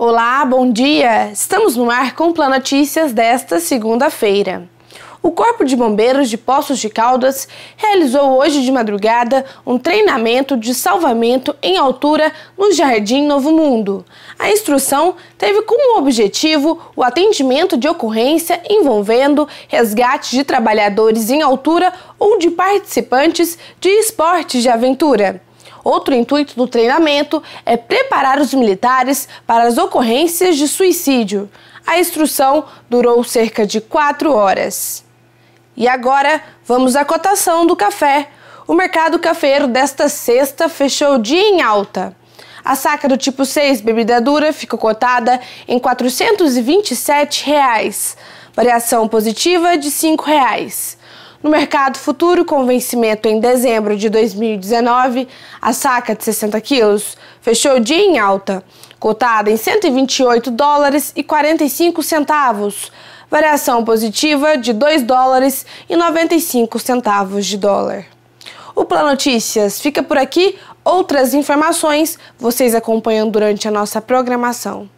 Olá, bom dia! Estamos no ar com o Notícias desta segunda-feira. O Corpo de Bombeiros de Poços de Caldas realizou hoje de madrugada um treinamento de salvamento em altura no Jardim Novo Mundo. A instrução teve como objetivo o atendimento de ocorrência envolvendo resgate de trabalhadores em altura ou de participantes de esportes de aventura. Outro intuito do treinamento é preparar os militares para as ocorrências de suicídio. A instrução durou cerca de quatro horas. E agora vamos à cotação do café. O mercado cafeiro desta sexta fechou o dia em alta. A saca do tipo 6 bebida dura ficou cotada em R$ 427. Reais, variação positiva de R$ 5. Reais. No mercado futuro, com vencimento em dezembro de 2019, a saca de 60 quilos fechou o dia em alta, cotada em 128 dólares e 45 centavos, variação positiva de 2 dólares e 95 centavos de dólar. O Plano Notícias fica por aqui. Outras informações vocês acompanham durante a nossa programação.